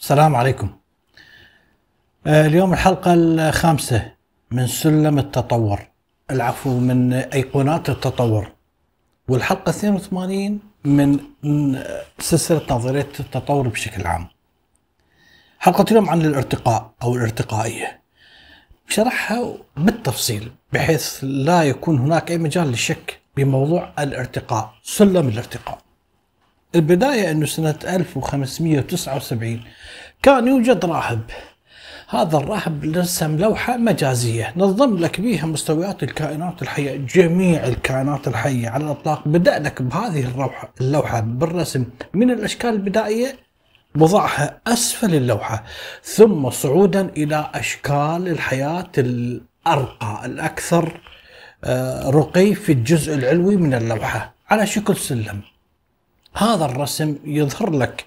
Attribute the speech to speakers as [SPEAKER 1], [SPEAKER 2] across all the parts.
[SPEAKER 1] السلام عليكم آه، اليوم الحلقة الخامسة من سلم التطور العفو من أيقونات التطور والحلقة 82 من سلسلة نظرية التطور بشكل عام حلقة اليوم عن الارتقاء أو الارتقائية شرحها بالتفصيل بحيث لا يكون هناك أي مجال للشك بموضوع الارتقاء سلم الارتقاء البداية أنه سنة 1579 كان يوجد راهب هذا الراهب رسم لوحة مجازية نظم لك بيها مستويات الكائنات الحية جميع الكائنات الحية على الإطلاق بدأ لك بهذه اللوحة بالرسم من الأشكال البدائية وضعها أسفل اللوحة ثم صعودا إلى أشكال الحياة الأرقى الأكثر آه، رقي في الجزء العلوي من اللوحة على شكل سلم هذا الرسم يظهر لك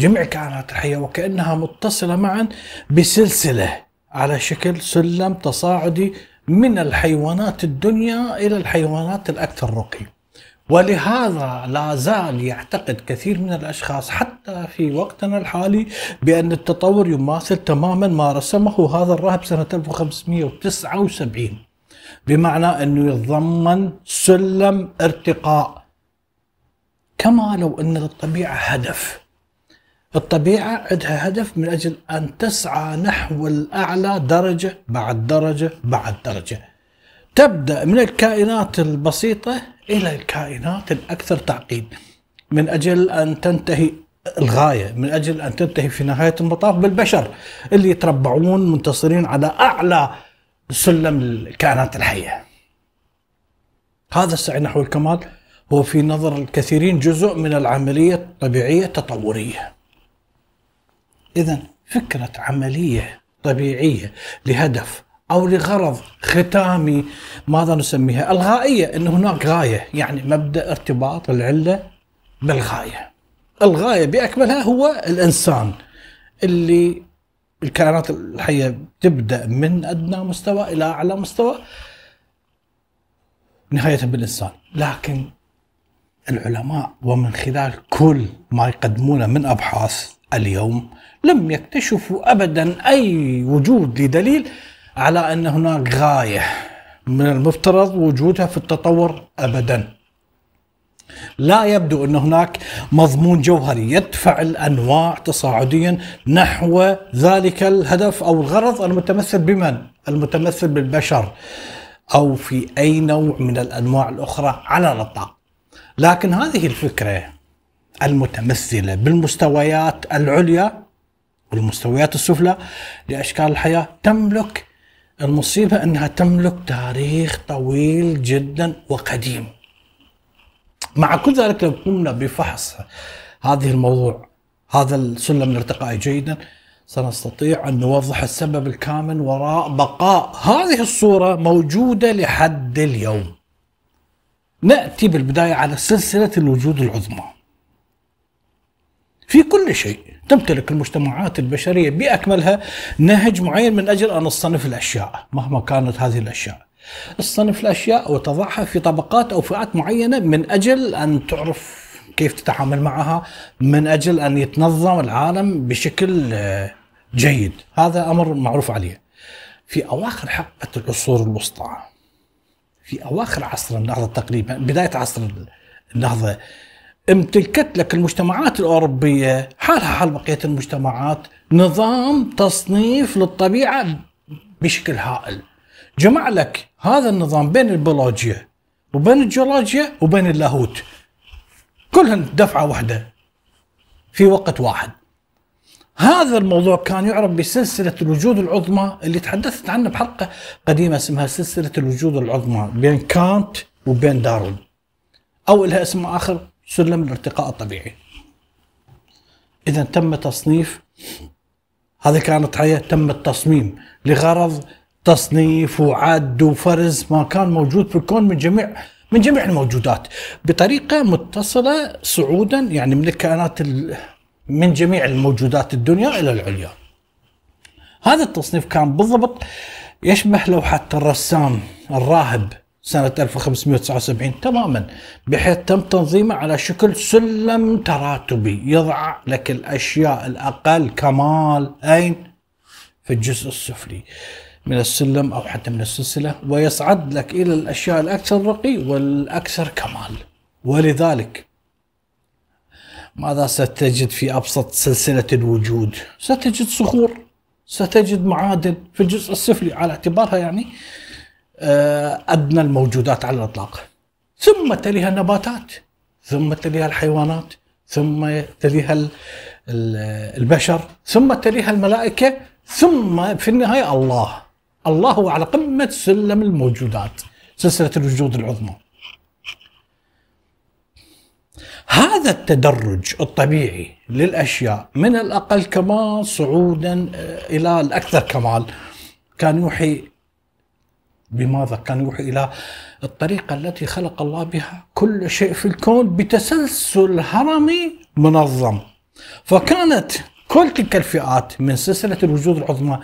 [SPEAKER 1] جميع كائنات الحية وكأنها متصلة معا بسلسلة على شكل سلم تصاعدي من الحيوانات الدنيا إلى الحيوانات الأكثر رقي ولهذا لا زال يعتقد كثير من الأشخاص حتى في وقتنا الحالي بأن التطور يماثل تماما ما رسمه هذا الراهب سنة 1579 بمعنى أنه يتضمن سلم ارتقاء كما لو أن للطبيعة هدف الطبيعة عندها هدف من أجل أن تسعى نحو الأعلى درجة بعد درجة بعد درجة تبدأ من الكائنات البسيطة إلى الكائنات الأكثر تعقيد من أجل أن تنتهي الغاية من أجل أن تنتهي في نهاية المطاف بالبشر اللي يتربعون منتصرين على أعلى سلم الكائنات الحية هذا السعي نحو الكمال هو في نظر الكثيرين جزء من العملية الطبيعية التطورية إذا فكرة عملية طبيعية لهدف أو لغرض ختامي ماذا نسميها الغائية أن هناك غاية يعني مبدأ ارتباط العلة بالغاية الغاية بأكملها هو الإنسان اللي الكائنات الحية تبدأ من أدنى مستوى إلى أعلى مستوى نهاية بالإنسان لكن العلماء ومن خلال كل ما يقدمونه من أبحاث اليوم لم يكتشفوا أبدا أي وجود لدليل على أن هناك غاية من المفترض وجودها في التطور أبدا لا يبدو أن هناك مضمون جوهري يدفع الأنواع تصاعديا نحو ذلك الهدف أو الغرض المتمثل بمن؟ المتمثل بالبشر أو في أي نوع من الأنواع الأخرى على الإطلاق لكن هذه الفكره المتمثله بالمستويات العليا والمستويات السفلى لاشكال الحياه تملك المصيبه انها تملك تاريخ طويل جدا وقديم. مع كل ذلك لو قمنا بفحص هذه الموضوع هذا السلم الارتقائي جيدا سنستطيع ان نوضح السبب الكامن وراء بقاء هذه الصوره موجوده لحد اليوم. ناتي بالبدايه على سلسله الوجود العظمى. في كل شيء تمتلك المجتمعات البشريه باكملها نهج معين من اجل ان تصنف الاشياء مهما كانت هذه الاشياء. تصنف الاشياء وتضعها في طبقات او فئات معينه من اجل ان تعرف كيف تتعامل معها من اجل ان يتنظم العالم بشكل آه، جيد، هذا امر معروف عليه. في اواخر حقبه العصور الوسطى في أواخر عصر النهضة تقريبا بداية عصر النهضة امتلكت لك المجتمعات الأوروبية حالها حال بقية المجتمعات نظام تصنيف للطبيعة بشكل هائل جمع لك هذا النظام بين البيولوجيا وبين الجيولوجيا وبين اللاهوت كلهن دفعة واحدة في وقت واحد هذا الموضوع كان يعرف بسلسلة الوجود العظمى اللي تحدثت عنها بحلقة قديمة اسمها سلسلة الوجود العظمى بين كانت وبين داروين أو لها اسم آخر سلم الارتقاء الطبيعي إذا تم تصنيف هذه كانت حياة تم التصميم لغرض تصنيف وعد وفرز ما كان موجود في الكون من جميع من جميع الموجودات بطريقة متصلة صعودا يعني من الكائنات ال من جميع الموجودات الدنيا إلى العليا هذا التصنيف كان بالضبط يشبه لوحة الرسام الراهب سنة 1579 تماما بحيث تم تنظيمه على شكل سلم تراتبي يضع لك الأشياء الأقل كمال أين؟ في الجزء السفلي من السلم أو حتى من السلسلة ويصعد لك إلى الأشياء الأكثر رقي والأكثر كمال ولذلك ماذا ستجد في أبسط سلسلة الوجود ستجد صخور ستجد معادن في الجزء السفلي على اعتبارها يعني آه، أدنى الموجودات على الإطلاق ثم تليها النباتات ثم تليها الحيوانات ثم تليها البشر ثم تليها الملائكة ثم في النهاية الله الله هو على قمة سلم الموجودات سلسلة الوجود العظمى هذا التدرج الطبيعي للاشياء من الاقل كمال صعودا آه، الى الاكثر كمال كان يوحي بماذا؟ كان يوحي الى الطريقه التي خلق الله بها كل شيء في الكون بتسلسل هرمي منظم. فكانت كل تلك الفئات من سلسله الوجود العظمى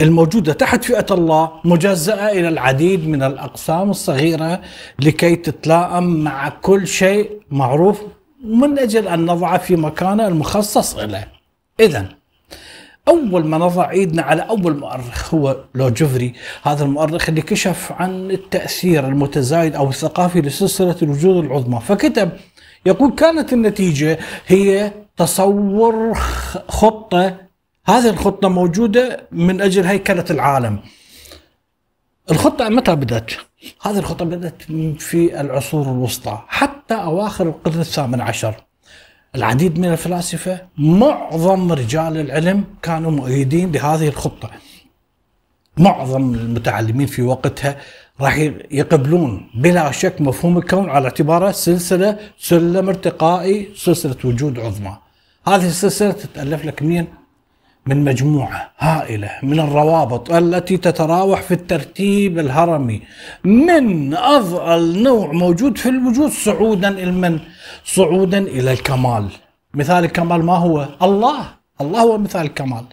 [SPEAKER 1] الموجودة تحت فئة الله مجزأة إلى العديد من الأقسام الصغيرة لكي تتلائم مع كل شيء معروف من أجل أن نضعه في مكانه المخصص له إذا أول ما نضع إيدنا على أول مؤرخ هو لو جفري هذا المؤرخ اللي كشف عن التأثير المتزايد أو الثقافي لسلسلة الوجود العظمى فكتب يقول كانت النتيجة هي تصور خطة هذه الخطة موجودة من أجل هيكلة العالم الخطة متى بدأت؟ هذه الخطة بدأت في العصور الوسطى حتى أواخر القرن الثامن عشر العديد من الفلاسفة معظم رجال العلم كانوا مؤيدين لهذه الخطة معظم المتعلمين في وقتها راح يقبلون بلا شك مفهوم الكون على اعتباره سلسلة سلم ارتقائي سلسلة وجود عظمى هذه السلسلة تتألف لك من من مجموعة هائلة من الروابط التي تتراوح في الترتيب الهرمي من أضل نوع موجود في الوجود صعودا من؟ صعودا إلى الكمال مثال الكمال ما هو الله الله هو مثال الكمال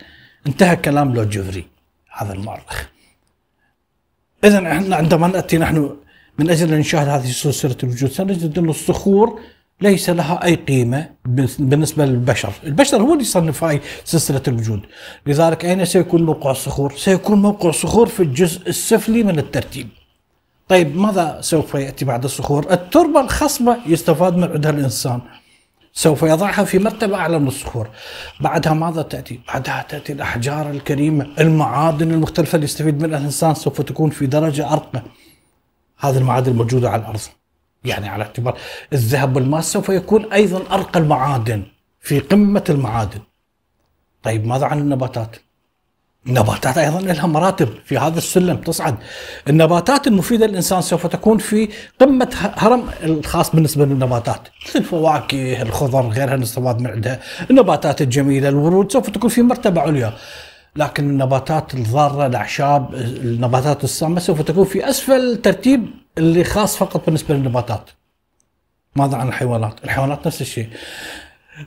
[SPEAKER 1] انتهى كلام لوجيفري هذا المؤرخ إذا عندما نأتي نحن من أجل أن نشاهد هذه سلسلة الوجود سنجد أن الصخور ليس لها أي قيمة بالنسبة للبشر البشر هو اللي يصنف هاي سلسلة الوجود لذلك أين سيكون موقع الصخور؟ سيكون موقع الصخور في الجزء السفلي من الترتيب طيب ماذا سوف يأتي بعد الصخور؟ التربة الخصبة يستفاد من عندها الإنسان سوف يضعها في مرتبة أعلى من الصخور بعدها ماذا تأتي؟ بعدها تأتي الأحجار الكريمة المعادن المختلفة اللي يستفيد منها الإنسان سوف تكون في درجة أرقى هذه المعادن الموجودة على الأرض يعني على اعتبار الذهب والماس سوف يكون أيضا أرقى المعادن في قمة المعادن طيب ماذا عن النباتات؟ النباتات ايضا لها مراتب في هذا السلم تصعد النباتات المفيده للانسان سوف تكون في قمه هرم الخاص بالنسبه للنباتات مثل الفواكه الخضر غيرها نستفاد من عندها النباتات الجميله الورود سوف تكون في مرتبه عليا لكن النباتات الضاره الاعشاب النباتات السامه سوف تكون في اسفل ترتيب اللي خاص فقط بالنسبه للنباتات ماذا عن الحيوانات الحيوانات نفس الشيء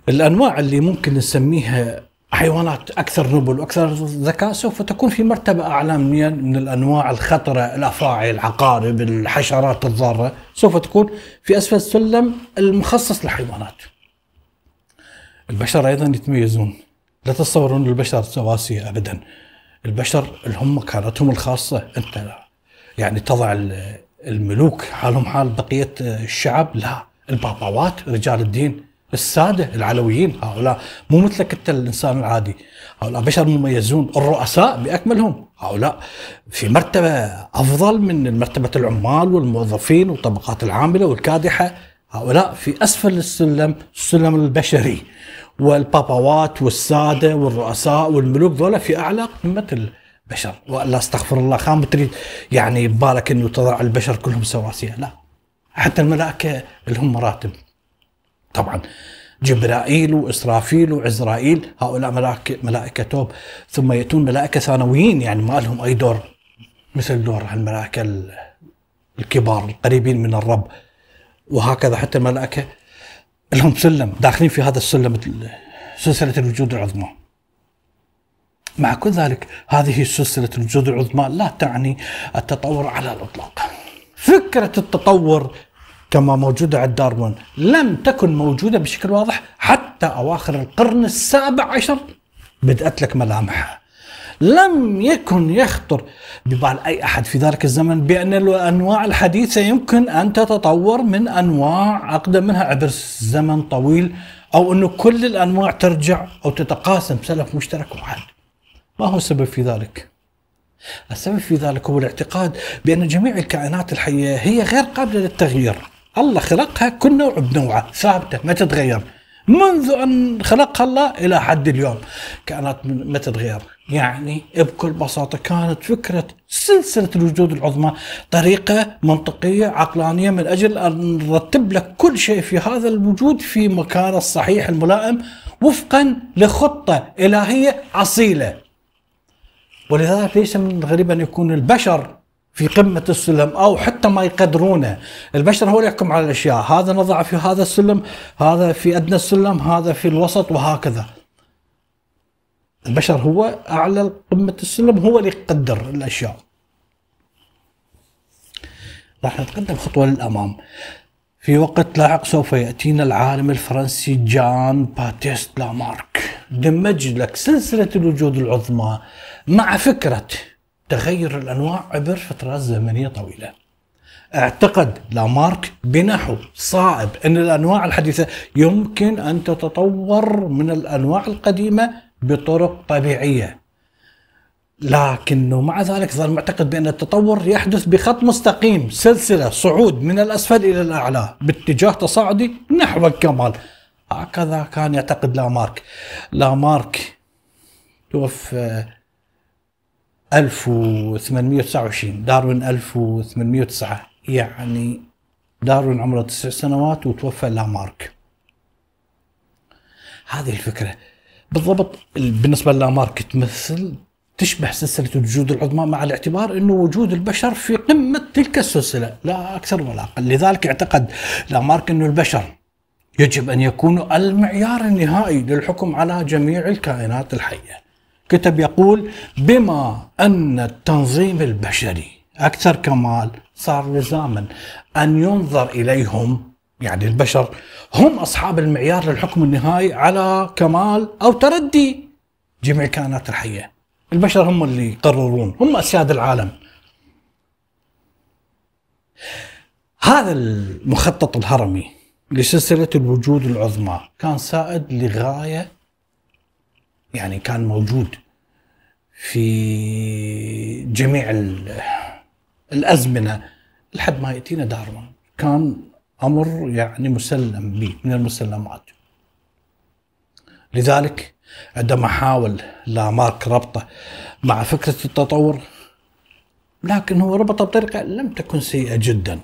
[SPEAKER 1] الانواع اللي ممكن نسميها حيوانات اكثر نبل واكثر ذكاء سوف تكون في مرتبه اعلى من الانواع الخطره الافاعي العقارب الحشرات الضاره سوف تكون في اسفل السلم المخصص للحيوانات البشر ايضا يتميزون لا تتصورون البشر سواسية ابدا البشر اللي هم مكانتهم الخاصه انت يعني تضع الملوك حالهم حال بقية الشعب لا الباباوات رجال الدين السادة العلويين هؤلاء مو مثلك أنت الإنسان العادي هؤلاء بشر مميزون الرؤساء بأكملهم هؤلاء في مرتبة أفضل من مرتبة العمال والموظفين والطبقات العاملة والكادحة هؤلاء في أسفل السلم السلم البشري والباباوات والسادة والرؤساء والملوك ذولا في أعلى قمة بشر والله استغفر الله خام تريد يعني ببالك انه تضع البشر كلهم سواسيه لا حتى الملائكه لهم مراتب طبعا جبرائيل واسرافيل وعزرائيل هؤلاء ملائكه ملائكه توب ثم ياتون ملائكه ثانويين يعني ما لهم اي دور مثل دور الملائكه الكبار القريبين من الرب وهكذا حتى الملائكه لهم سلم داخلين في هذا السلم سلسله الوجود العظمى مع كل ذلك هذه سلسلة الجذع العظمى لا تعني التطور على الإطلاق فكرة التطور كما موجودة عند داروين لم تكن موجودة بشكل واضح حتى أواخر القرن السابع عشر بدأت لك ملامحها لم يكن يخطر ببال اي احد في ذلك الزمن بان الانواع الحديثه يمكن ان تتطور من انواع اقدم منها عبر زمن طويل او انه كل الانواع ترجع او تتقاسم سلف مشترك واحد. ما هو السبب في ذلك؟ السبب في ذلك هو الاعتقاد بأن جميع الكائنات الحية هي غير قابلة للتغيير الله خلقها كل نوع بنوعه ثابتة ما تتغير منذ أن خلقها الله إلى حد اليوم كائنات ما تتغير يعني بكل بساطة كانت فكرة سلسلة الوجود العظمى طريقة منطقية عقلانية من أجل أن نرتب لك كل شيء في هذا الوجود في مكانه الصحيح الملائم وفقا لخطة إلهية أصيلة ولذلك ليس من الغريب أن يكون البشر في قمة السلم أو حتى ما يقدرونه البشر هو اللي يحكم على الأشياء هذا نضع في هذا السلم هذا في أدنى السلم هذا في الوسط وهكذا البشر هو أعلى قمة السلم هو اللي يقدر الأشياء راح نتقدم خطوة للأمام في وقت لاحق سوف يأتينا العالم الفرنسي جان باتيست لامارك دمج لك سلسلة الوجود العظمى مع فكرة تغير الأنواع عبر فترات زمنية طويلة اعتقد لامارك بنحو صائب أن الأنواع الحديثة يمكن أن تتطور من الأنواع القديمة بطرق طبيعية لكنه مع ذلك ظل معتقد بأن التطور يحدث بخط مستقيم سلسلة صعود من الأسفل إلى الأعلى باتجاه تصاعدي نحو الكمال هكذا كان يعتقد لامارك لامارك توفى 1829 داروين 1809 يعني داروين عمره تسع سنوات وتوفى لامارك هذه الفكرة بالضبط بالنسبة لامارك تمثل تشبه سلسلة الوجود العظمى مع الاعتبار انه وجود البشر في قمة تلك السلسلة لا أكثر ولا أقل لذلك اعتقد لامارك انه البشر يجب أن يكونوا المعيار النهائي للحكم على جميع الكائنات الحية كتب يقول بما أن التنظيم البشري أكثر كمال صار لزاما أن ينظر إليهم يعني البشر هم أصحاب المعيار للحكم النهائي على كمال أو تردي جميع الكائنات الحية البشر هم اللي يقررون هم أسياد العالم هذا المخطط الهرمي لسلسلة الوجود العظمى كان سائد لغاية يعني كان موجود في جميع الأزمنة لحد ما يأتينا داروين كان أمر يعني مسلم به من المسلمات لذلك عندما حاول لامارك ربطه مع فكرة التطور لكن هو ربطه بطريقة لم تكن سيئة جداً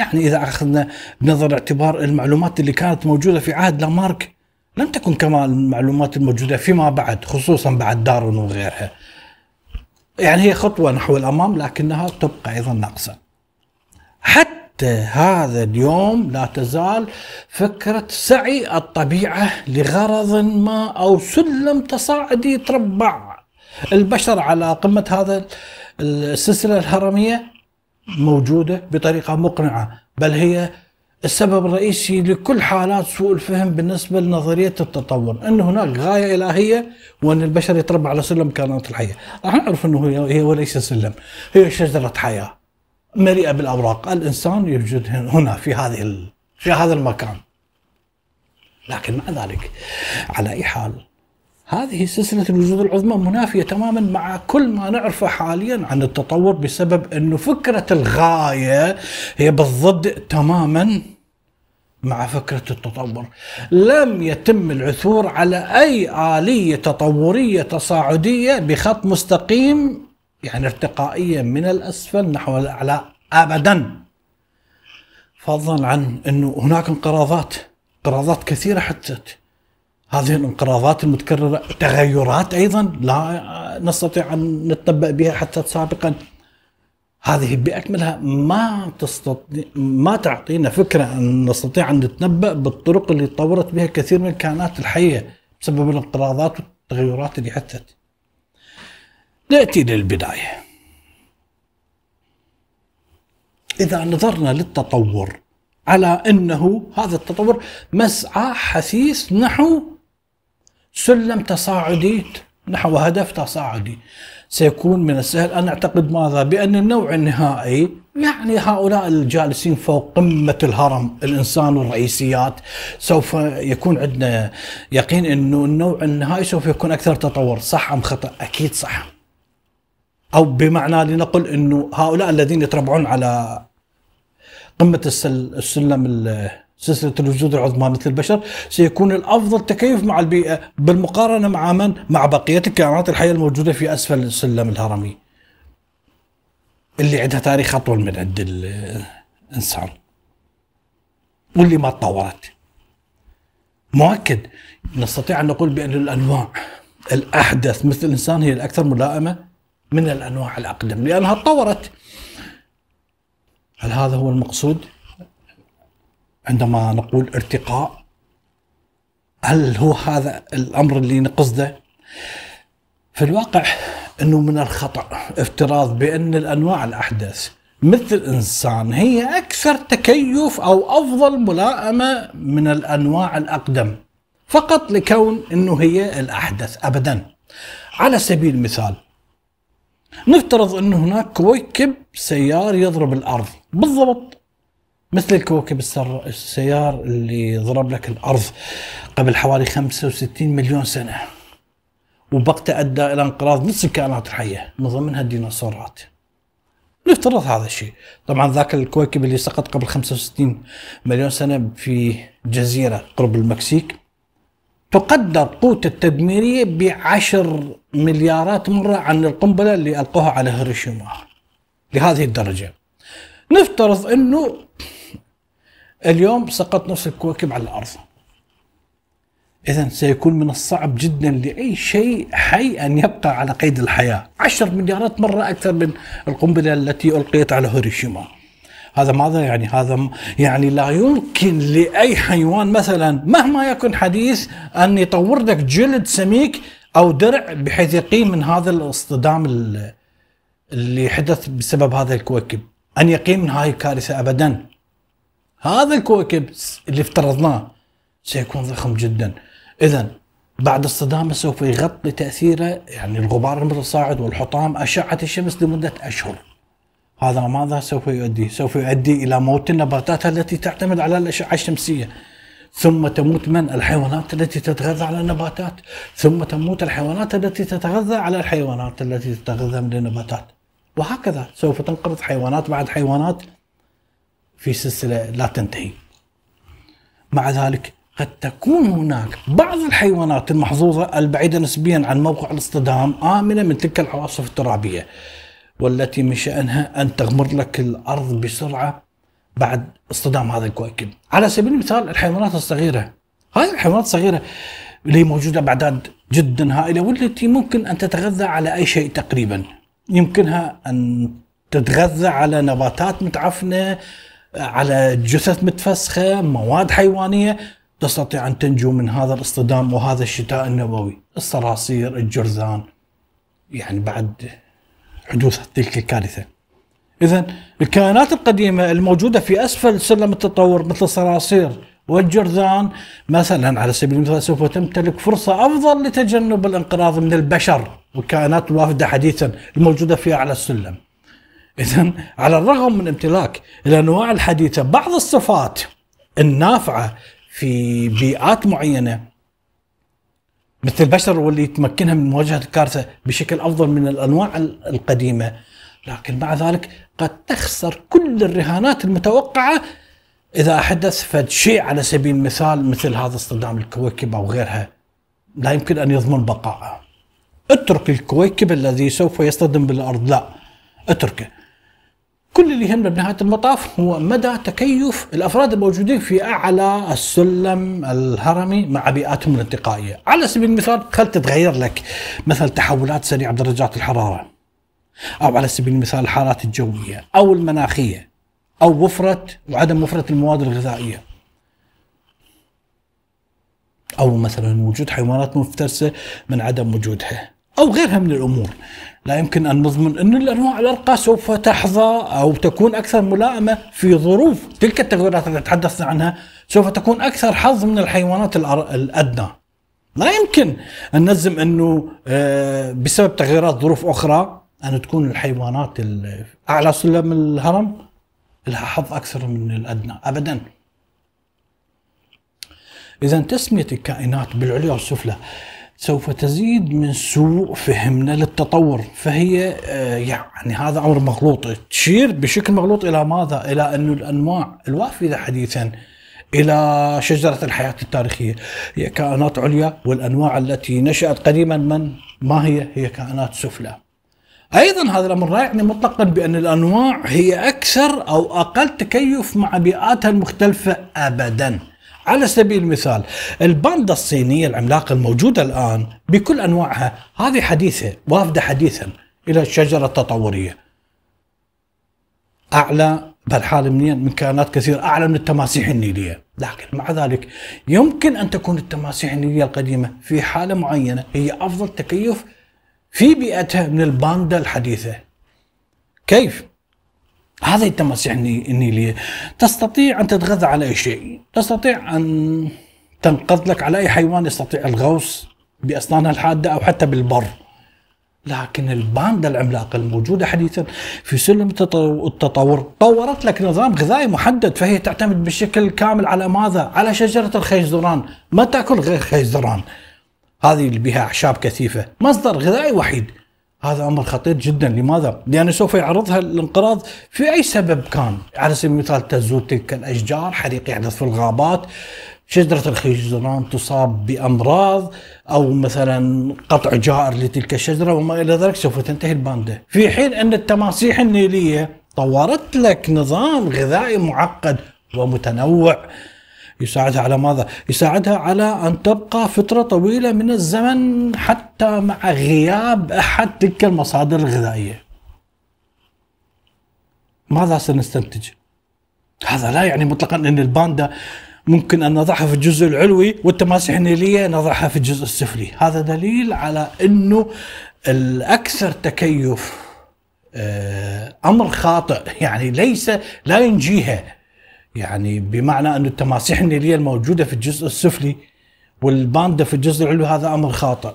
[SPEAKER 1] يعني إذا أخذنا بنظر الاعتبار المعلومات اللي كانت موجودة في عهد لامارك لم تكن كما المعلومات الموجودة فيما بعد خصوصا بعد دارون وغيرها يعني هي خطوة نحو الأمام لكنها تبقى أيضا ناقصة حتى هذا اليوم لا تزال فكرة سعي الطبيعة لغرض ما أو سلم تصاعدي يتربع البشر على قمة هذا السلسلة الهرمية موجودة بطريقة مقنعة بل هي السبب الرئيسي لكل حالات سوء الفهم بالنسبة لنظرية التطور أن هناك غاية إلهية وأن البشر يتربى على سلم كائنات الحية راح نعرف أنه هي وليس سلم هي شجرة حياة مليئة بالأوراق الإنسان يوجد هنا في هذه في هذا المكان لكن مع ذلك على أي حال هذه سلسلة الوجود العظمى منافية تماما مع كل ما نعرفه حاليا عن التطور بسبب أنه فكرة الغاية هي بالضد تماما مع فكرة التطور لم يتم العثور على أي آلية تطورية تصاعدية بخط مستقيم يعني ارتقائية من الأسفل نحو الأعلى أبدا فضلا عن أنه هناك انقراضات انقراضات كثيرة حدثت هذه الانقراضات المتكررة تغيرات أيضا لا نستطيع أن نتنبأ بها حتى سابقا هذه بأكملها ما تستطيع ما تعطينا فكرة أن نستطيع أن نتنبأ بالطرق اللي تطورت بها كثير من الكائنات الحية بسبب الانقراضات والتغيرات اللي حدثت نأتي للبداية إذا نظرنا للتطور على أنه هذا التطور مسعى حثيث نحو سلم تصاعدي نحو هدف تصاعدي سيكون من السهل أن أعتقد ماذا بأن النوع النهائي يعني هؤلاء الجالسين فوق قمة الهرم الإنسان والرئيسيات سوف يكون عندنا يقين أنه النوع النهائي سوف يكون أكثر تطور صح أم خطأ أكيد صح أو بمعنى لنقل أنه هؤلاء الذين يتربعون على قمة السلم سلسلة الوجود العظمى مثل البشر سيكون الأفضل تكيف مع البيئة بالمقارنة مع من؟ مع بقية الكائنات الحية الموجودة في أسفل السلم الهرمي اللي عندها تاريخ أطول من عند الإنسان واللي ما تطورت مؤكد نستطيع أن نقول بأن الأنواع الأحدث مثل الإنسان هي الأكثر ملائمة من الأنواع الأقدم لأنها تطورت هل هذا هو المقصود؟ عندما نقول ارتقاء هل هو هذا الامر اللي نقصده؟ في الواقع انه من الخطا افتراض بان الانواع الاحدث مثل الانسان هي اكثر تكيف او افضل ملائمه من الانواع الاقدم فقط لكون انه هي الاحدث ابدا على سبيل المثال نفترض ان هناك كويكب سيار يضرب الارض بالضبط مثل الكوكب السيار اللي ضرب لك الأرض قبل حوالي 65 مليون سنة وبقت أدى إلى انقراض نصف الكائنات الحية من ضمنها الديناصورات نفترض هذا الشيء طبعا ذاك الكوكب اللي سقط قبل 65 مليون سنة في جزيرة قرب المكسيك تقدر قوته التدميرية بعشر مليارات مرة عن القنبلة اللي ألقوها على هيروشيما لهذه الدرجة نفترض أنه اليوم سقط نصف الكواكب على الأرض إذا سيكون من الصعب جدا لأي شيء حي أن يبقى على قيد الحياة عشر مليارات مرة أكثر من القنبلة التي ألقيت على هيروشيما هذا ماذا يعني هذا يعني لا يمكن لأي حيوان مثلا مهما يكن حديث أن يطور لك جلد سميك أو درع بحيث يقيم من هذا الاصطدام اللي حدث بسبب هذا الكوكب أن يقيم من هاي الكارثة أبدا هذا الكوكب اللي افترضناه سيكون ضخم جدا اذا بعد اصطدامه سوف يغطي تأثيره يعني الغبار المتصاعد والحطام أشعة الشمس لمدة أشهر هذا ماذا سوف يؤدي؟ سوف يؤدي إلى موت النباتات التي تعتمد على الأشعة الشمسية ثم تموت من؟ الحيوانات التي تتغذى على النباتات ثم تموت الحيوانات التي تتغذى على الحيوانات التي تتغذى من النباتات وهكذا سوف تنقرض حيوانات بعد حيوانات في سلسله لا تنتهي. مع ذلك قد تكون هناك بعض الحيوانات المحظوظه البعيده نسبيا عن موقع الاصطدام امنه من تلك العواصف الترابيه والتي من شانها ان تغمر لك الارض بسرعه بعد اصطدام هذا الكوكب. على سبيل المثال الحيوانات الصغيره هذه الحيوانات الصغيره اللي موجوده باعداد جدا هائله والتي ممكن ان تتغذى على اي شيء تقريبا. يمكنها ان تتغذى على نباتات متعفنه على جثث متفسخه، مواد حيوانيه تستطيع ان تنجو من هذا الاصطدام وهذا الشتاء النووي، الصراصير، الجرذان يعني بعد حدوث تلك الكارثه. اذا الكائنات القديمه الموجوده في اسفل سلم التطور مثل الصراصير والجرذان مثلا على سبيل المثال سوف تمتلك فرصه افضل لتجنب الانقراض من البشر والكائنات الوافده حديثا الموجوده في اعلى السلم. إذا على الرغم من امتلاك الأنواع الحديثة بعض الصفات النافعة في بيئات معينة مثل البشر واللي تمكنها من مواجهة الكارثة بشكل أفضل من الأنواع القديمة لكن مع ذلك قد تخسر كل الرهانات المتوقعة إذا حدث فد شيء على سبيل المثال مثل هذا اصطدام الكويكب أو غيرها لا يمكن أن يضمن بقائه اترك الكويكب الذي سوف يصطدم بالأرض لا اتركه كل اللي يهمنا بنهاية المطاف هو مدى تكيف الأفراد الموجودين في أعلى السلم الهرمي مع بيئاتهم الانتقائية على سبيل المثال خل تتغير لك مثل تحولات سريعة بدرجات الحرارة أو على سبيل المثال الحالات الجوية أو المناخية أو وفرة وعدم وفرة المواد الغذائية أو مثلا وجود حيوانات مفترسة من عدم وجودها أو غيرها من الأمور لا يمكن أن نضمن أن الأنواع الأرقى سوف تحظى أو تكون أكثر ملائمة في ظروف تلك التغيرات التي تحدثنا عنها سوف تكون أكثر حظ من الحيوانات الأدنى لا يمكن أن نجزم أنه آه، بسبب تغيرات ظروف أخرى أن تكون الحيوانات أعلى سلم الهرم لها حظ أكثر من الأدنى أبدا إذا تسمية الكائنات بالعليا والسفلى سوف تزيد من سوء فهمنا للتطور فهي آه، يعني هذا امر مغلوط تشير بشكل مغلوط الى ماذا؟ الى انه الانواع الوافده حديثا الى شجره الحياه التاريخيه هي كائنات عليا والانواع التي نشات قديما من ما هي؟ هي كائنات سفلى. ايضا هذا الامر لا يعني مطلقا بان الانواع هي اكثر او اقل تكيف مع بيئاتها المختلفه ابدا. على سبيل المثال الباندا الصينية العملاقة الموجودة الآن بكل أنواعها هذه حديثة وافدة حديثا إلى الشجرة التطورية أعلى بالحال من من كائنات كثيرة أعلى من التماسيح النيلية لكن مع ذلك يمكن أن تكون التماسيح النيلية القديمة في حالة معينة هي أفضل تكيف في بيئتها من الباندا الحديثة كيف؟ هذا التمس يعني اني لي تستطيع ان تتغذى على اي شيء تستطيع ان تنقذ لك على اي حيوان يستطيع الغوص باسنانها الحاده او حتى بالبر لكن الباندا العملاقه الموجوده حديثا في سلم التطور طورت لك نظام غذائي محدد فهي تعتمد بشكل كامل على ماذا؟ على شجره الخيزران، ما تاكل غير خيزران. هذه اللي بها اعشاب كثيفه، مصدر غذائي وحيد، هذا امر خطير جدا لماذا؟ لانه سوف يعرضها للانقراض في اي سبب كان على سبيل المثال تزول تلك الاشجار حريق يحدث في الغابات شجرة الخيزران تصاب بأمراض أو مثلا قطع جائر لتلك الشجرة وما إلى ذلك سوف تنتهي الباندة في حين أن التماسيح النيلية طورت لك نظام غذائي معقد ومتنوع يساعدها على ماذا؟ يساعدها على أن تبقى فترة طويلة من الزمن حتى مع غياب أحد تلك المصادر الغذائية ماذا سنستنتج؟ هذا لا يعني مطلقا أن الباندا ممكن أن نضعها في الجزء العلوي والتماسيح النيلية نضعها في الجزء السفلي هذا دليل على أنه الأكثر تكيف آه، أمر خاطئ يعني ليس لا ينجيها يعني بمعنى أن التماسيح النيلية الموجودة في الجزء السفلي والباندا في الجزء العلوي هذا أمر خاطئ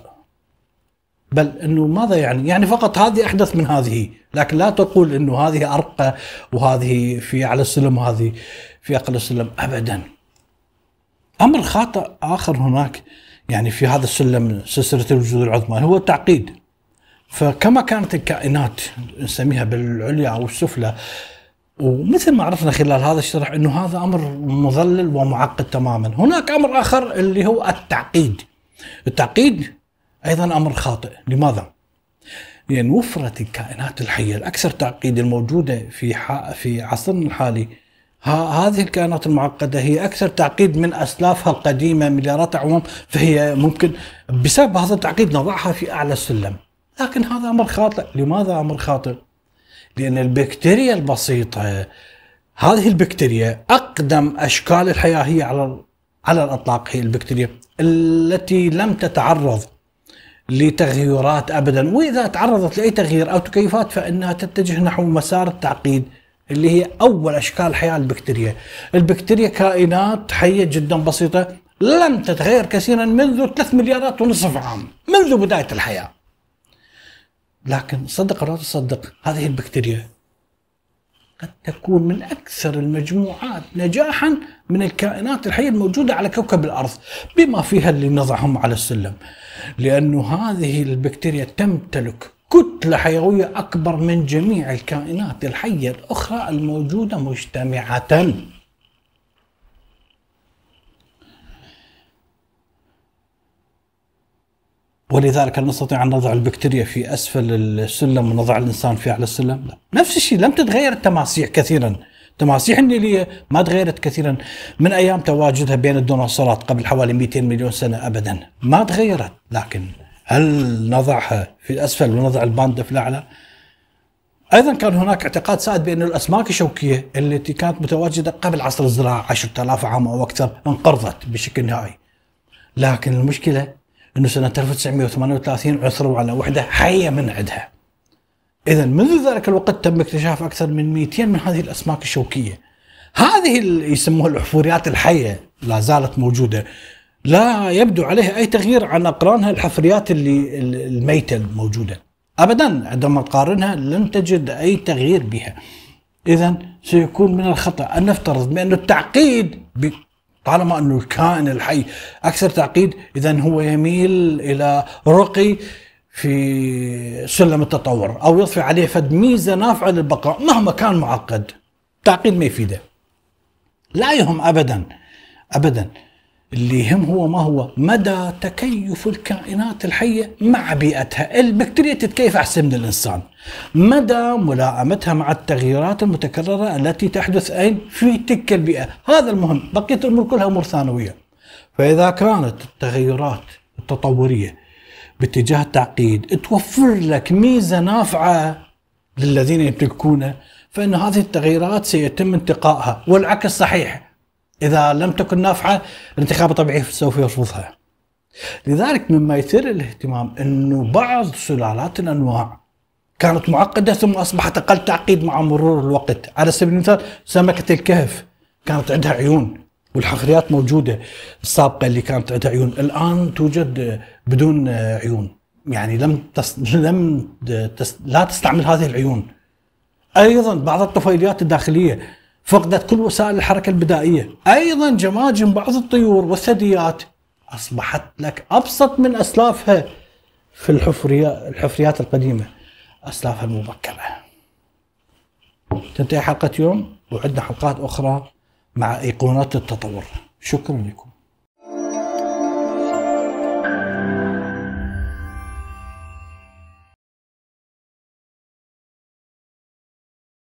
[SPEAKER 1] بل انه ماذا يعني؟ يعني فقط هذه احدث من هذه، لكن لا تقول انه هذه ارقى وهذه في اعلى السلم وهذه في اقل السلم ابدا. امر خاطئ اخر هناك يعني في هذا السلم سلسله الوجود العظمى هو التعقيد. فكما كانت الكائنات نسميها بالعليا او السفلى ومثل ما عرفنا خلال هذا الشرح انه هذا امر مظلل ومعقد تماما، هناك امر اخر اللي هو التعقيد. التعقيد ايضا امر خاطئ، لماذا؟ لان وفره الكائنات الحيه الاكثر تعقيد الموجوده في في عصرنا الحالي هذه الكائنات المعقدة هي أكثر تعقيد من أسلافها القديمة مليارات أعوام فهي ممكن بسبب هذا التعقيد نضعها في أعلى السلم لكن هذا أمر خاطئ لماذا أمر خاطئ؟ لأن البكتيريا البسيطة هذه البكتيريا أقدم أشكال الحياة هي على على الإطلاق هي البكتيريا التي لم تتعرض لتغيرات أبدا وإذا تعرضت لأي تغيير أو تكيفات فإنها تتجه نحو مسار التعقيد اللي هي أول أشكال الحياة البكتيريا البكتيريا كائنات حية جدا بسيطة لم تتغير كثيرا منذ 3 مليارات ونصف عام منذ بداية الحياة لكن صدق أو لا تصدق هذه البكتيريا قد تكون من أكثر المجموعات نجاحا من الكائنات الحية الموجودة على كوكب الأرض بما فيها اللي نضعهم على السلم لانه هذه البكتيريا تمتلك كتلة حيوية أكبر من جميع الكائنات الحية الأخرى الموجودة مجتمعة ولذلك هل نستطيع ان نضع البكتيريا في اسفل السلم ونضع الانسان في اعلى السلم؟ لا. نفس الشيء لم تتغير التماسيح كثيرا. التماسيح النيليه ما تغيرت كثيرا من ايام تواجدها بين الديناصورات قبل حوالي 200 مليون سنه ابدا، ما تغيرت، لكن هل نضعها في الاسفل ونضع الباندا في الاعلى؟ ايضا كان هناك اعتقاد سائد بان الاسماك الشوكيه التي كانت متواجده قبل عصر الزراعه 10000 عام او اكثر انقرضت بشكل نهائي. لكن المشكله انه سنه 1938 عثروا على وحده حيه من عندها. اذا منذ ذلك الوقت تم اكتشاف اكثر من 200 من هذه الاسماك الشوكيه. هذه اللي يسموها الاحفوريات الحيه لا زالت موجوده. لا يبدو عليها اي تغيير عن اقرانها الحفريات اللي الميته الموجوده. ابدا عندما تقارنها لن تجد اي تغيير بها. اذا سيكون من الخطا ان نفترض بان التعقيد طالما انه الكائن الحي اكثر تعقيد اذا هو يميل الى رقي في سلم التطور او يضفي عليه فد ميزه نافعه للبقاء مهما كان معقد تعقيد ما يفيده لا يهم ابدا ابدا اللي يهم هو ما هو مدى تكيف الكائنات الحية مع بيئتها البكتيريا تتكيف أحسن من الإنسان مدى ملائمتها مع التغييرات المتكررة التي تحدث أين في تلك البيئة هذا المهم بقية الأمور كلها أمور ثانوية فإذا كانت التغيرات التطورية باتجاه التعقيد توفر لك ميزة نافعة للذين يمتلكونه فإن هذه التغييرات سيتم انتقائها والعكس صحيح إذا لم تكن نافعة الانتخاب الطبيعي سوف يرفضها لذلك مما يثير الاهتمام أنه بعض سلالات الأنواع كانت معقدة ثم أصبحت أقل تعقيد مع مرور الوقت على سبيل المثال سمكة الكهف كانت عندها عيون والحفريات موجودة السابقة اللي كانت عندها عيون الآن توجد بدون عيون يعني لم تس... لم تس... لا تستعمل هذه العيون ايضا بعض الطفيليات الداخليه فقدت كل وسائل الحركة البدائية أيضا جماجم بعض الطيور والثدييات أصبحت لك أبسط من أسلافها في الحفريات الحفريات القديمة أسلافها المبكرة تنتهي حلقة يوم وعندنا حلقات أخرى مع أيقونات التطور شكرا لكم